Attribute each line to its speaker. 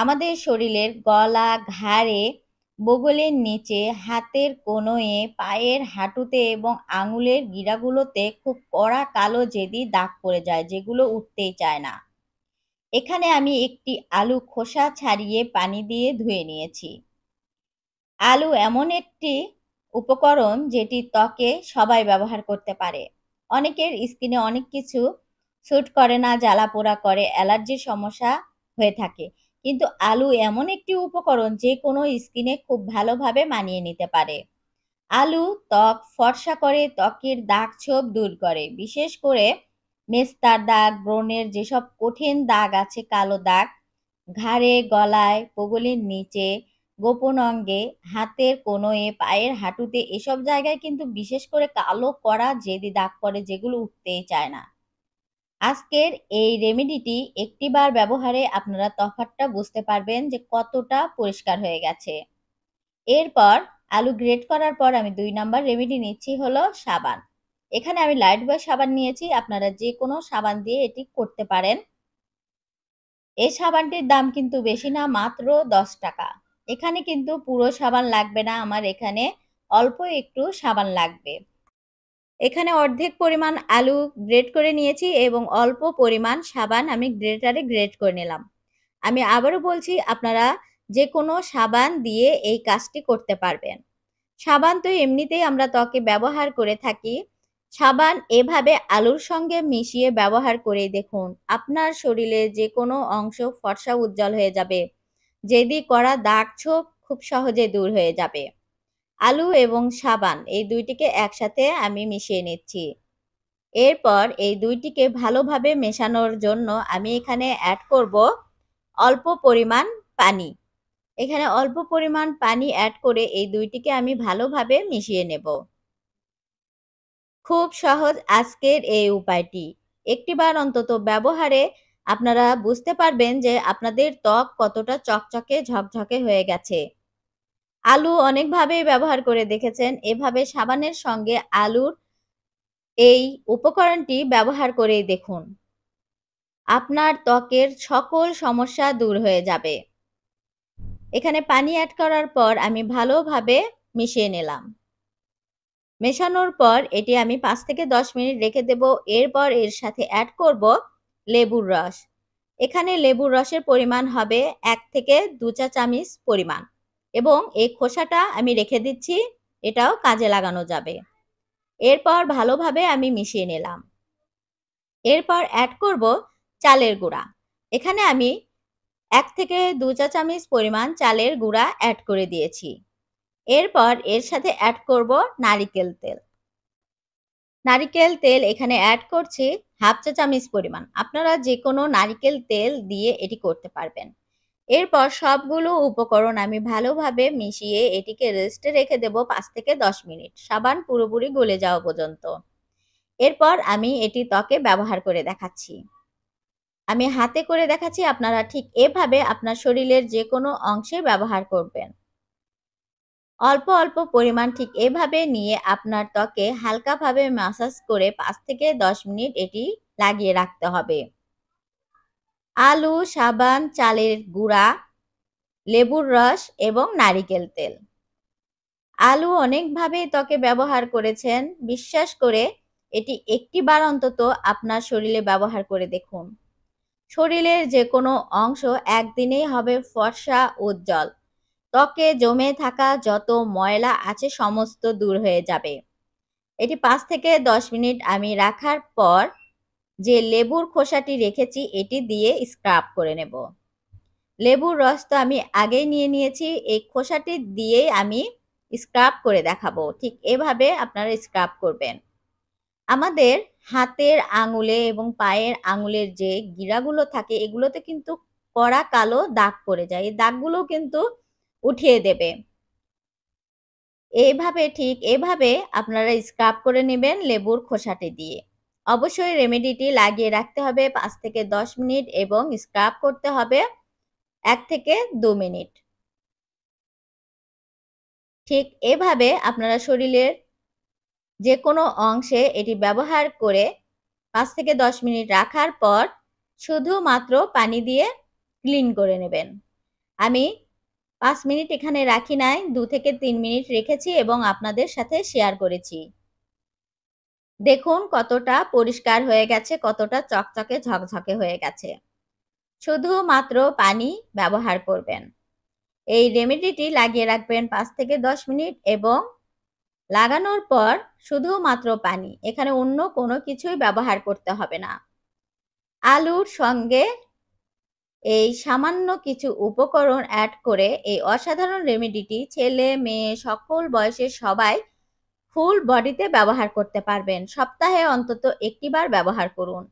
Speaker 1: আমাদের শরীরের গলা ঘাড়ে বগলের নিচে হাতের কোনোয়ে পায়ের হাঁটুতে এবং আঙুলের গিরাগুলোতে খুব কড়া কালো জেদি দাগ পড়ে যায় যেগুলো উঠতেই চায় না এখানে আমি একটি আলু খোসা ছাড়িয়ে পানি দিয়ে ধুয়ে নিয়েছি আলু এমন একটি উপকরণ যেটি ত্বকে সবাই ব্যবহার করতে পারে অনেকের স্কিনে অনেক কিছু স্যুট করে না জ্বালা পোড়া করে অ্যালার্জির সমস্যা হয়ে থাকে কিন্তু আলু এমন একটি উপকরণ যে কোনো স্কিনে খুব ভালোভাবে মানিয়ে নিতে পারে আলু ত্বক ফর্সা করে ত্বকের দাগ ছোপ দূর করে বিশেষ করে মেস্তার দাগ ব্রণের যেসব কঠিন দাগ আছে কালো দাগ ঘাড়ে গলায় পগলির নিচে গোপন অঙ্গে হাতের কোনোয়ে পায়ের হাঁটুতে এসব জায়গায় কিন্তু বিশেষ করে কালো করা যেদি দাগ করে যেগুলো উঠতেই চায় না আজকের এই রেমেডিটি একটিবার ব্যবহারে আপনারা তফাতটা বুঝতে পারবেন যে কতটা পরিষ্কার হয়ে গেছে এরপর আলু গ্রেট করার পর আমি দুই নাম্বার রেমেডি নিচ্ছি হলো সাবান এখানে আমি লাইট বয় সাবান নিয়েছি আপনারা যে কোনো সাবান দিয়ে এটি করতে পারেন এই সাবানটির দাম কিন্তু বেশি না মাত্র দশ টাকা এখানে কিন্তু পুরো সাবান লাগবে না আমার এখানে অল্প একটু সাবান লাগবে এখানে অর্ধেক পরিমাণ আলু গ্রেট করে নিয়েছি এবং অল্প পরিমাণ সাবান আমি গ্রেটারে গ্রেট করে নিলাম আমি আবারও বলছি আপনারা যে কোনো সাবান দিয়ে এই কাজটি করতে পারবেন সাবান তো এমনিতেই আমরা ত্বকে ব্যবহার করে থাকি সাবান এভাবে আলুর সঙ্গে মিশিয়ে ব্যবহার করে দেখুন আপনার শরীরে যে কোনো অংশ ফর্সা উজ্জ্বল হয়ে যাবে যেদি করা দাগ ছোপ খুব সহজে দূর হয়ে যাবে আলু এবং সাবান এই দুইটিকে একসাথে আমি মিশিয়ে নিচ্ছি এরপর এই দুইটিকে ভালোভাবে মেশানোর জন্য আমি এখানে অ্যাড করব অল্প পরিমাণ পানি এখানে অল্প পরিমাণ পানি অ্যাড করে এই দুইটিকে আমি ভালোভাবে মিশিয়ে নেব খুব সহজ আজকের এই উপায়টি একটিবার অন্তত ব্যবহারে আপনারা বুঝতে পারবেন যে আপনাদের ত্বক কতটা চকচকে ঝকঝকে হয়ে গেছে আলু অনেকভাবেই ব্যবহার করে দেখেছেন এভাবে সাবানের সঙ্গে আলুর এই উপকরণটি ব্যবহার করে দেখুন আপনার ত্বকের সকল সমস্যা দূর হয়ে যাবে এখানে পানি অ্যাড করার পর আমি ভালোভাবে মিশিয়ে নিলাম মেশানোর পর এটি আমি পাঁচ থেকে দশ মিনিট রেখে দেব এরপর এর সাথে অ্যাড করব লেবুর রস এখানে লেবুর রসের পরিমাণ হবে এক থেকে দু চা চামিচ পরিমাণ এবং এই খোসাটা আমি রেখে দিচ্ছি এটাও কাজে লাগানো যাবে এরপর ভালোভাবে আমি মিশিয়ে নিলাম এরপর অ্যাড করব চালের গুঁড়া এখানে আমি এক থেকে দু চা চামচ পরিমাণ চালের গুঁড়া অ্যাড করে দিয়েছি এরপর এর সাথে অ্যাড করব নারিকেল তেল নারিকেল তেল এখানে অ্যাড করছি হাফ চা চামচ পরিমাণ আপনারা যে কোনো নারিকেল তেল দিয়ে এটি করতে পারবেন এরপর সবগুলো উপকরণ আমি ভালোভাবে মিশিয়ে এটিকে রেস্টে রেখে দেব পাঁচ থেকে দশ মিনিট সাবান পুরোপুরি গলে যাওয়া পর্যন্ত এরপর আমি এটি ত্বকে ব্যবহার করে দেখাচ্ছি আমি হাতে করে দেখাচ্ছি আপনারা ঠিক এভাবে আপনার শরীরের যে কোনো অংশে ব্যবহার করবেন অল্প অল্প পরিমাণ ঠিক এভাবে নিয়ে আপনার ত্বকে হালকাভাবে ম্যাসাজ করে পাঁচ থেকে দশ মিনিট এটি লাগিয়ে রাখতে হবে আলু সাবান চালের গুঁড়া লেবুর রস এবং নারিকেল তেল আলু অনেকভাবে ত্বকে ব্যবহার করেছেন বিশ্বাস করে এটি একটি বার অন্তত আপনার শরীরে ব্যবহার করে দেখুন শরীরের যে কোনো অংশ একদিনেই হবে ফর্সা উজ্জ্বল ত্বকে জমে থাকা যত ময়লা আছে সমস্ত দূর হয়ে যাবে এটি পাঁচ থেকে দশ মিনিট আমি রাখার পর যে লেবুর খোসাটি রেখেছি এটি দিয়ে স্ক্রাব করে নেব লেবুর রস তো আমি আগেই নিয়ে নিয়েছি এই খোসাটি দিয়ে আমি স্ক্রাব করে দেখাবো ঠিক এভাবে আপনারা স্ক্রাব করবেন আমাদের হাতের আঙুলে এবং পায়ের আঙুলের যে গিরাগুলো থাকে এগুলোতে কিন্তু কড়া কালো দাগ পড়ে যায় এই দাগগুলো কিন্তু উঠিয়ে দেবে এভাবে ঠিক এভাবে আপনারা স্ক্রাব করে নেবেন লেবুর খোসাটি দিয়ে অবশ্যই রেমেডিটি লাগিয়ে রাখতে হবে পাঁচ থেকে দশ মিনিট এবং স্ক্রাব করতে হবে এক থেকে দু মিনিট ঠিক এভাবে আপনারা শরীরের যে কোনো অংশে এটি ব্যবহার করে পাঁচ থেকে দশ মিনিট রাখার পর শুধুমাত্র পানি দিয়ে ক্লিন করে নেবেন আমি পাঁচ মিনিট এখানে রাখি নাই দু থেকে তিন মিনিট রেখেছি এবং আপনাদের সাথে শেয়ার করেছি দেখুন কতটা পরিষ্কার হয়ে গেছে কতটা চকচকে ঝকঝকে হয়ে গেছে শুধুমাত্র পানি ব্যবহার করবেন এই রেমেডিটি লাগিয়ে রাখবেন পাঁচ থেকে দশ মিনিট এবং লাগানোর পর শুধুমাত্র পানি এখানে অন্য কোনো কিছুই ব্যবহার করতে হবে না আলুর সঙ্গে এই সামান্য কিছু উপকরণ অ্যাড করে এই অসাধারণ রেমেডিটি ছেলে মেয়ে সকল বয়সের সবাই ফুল বডিতে ব্যবহার করতে পারবেন সপ্তাহে অন্তত একটিবার ব্যবহার করুন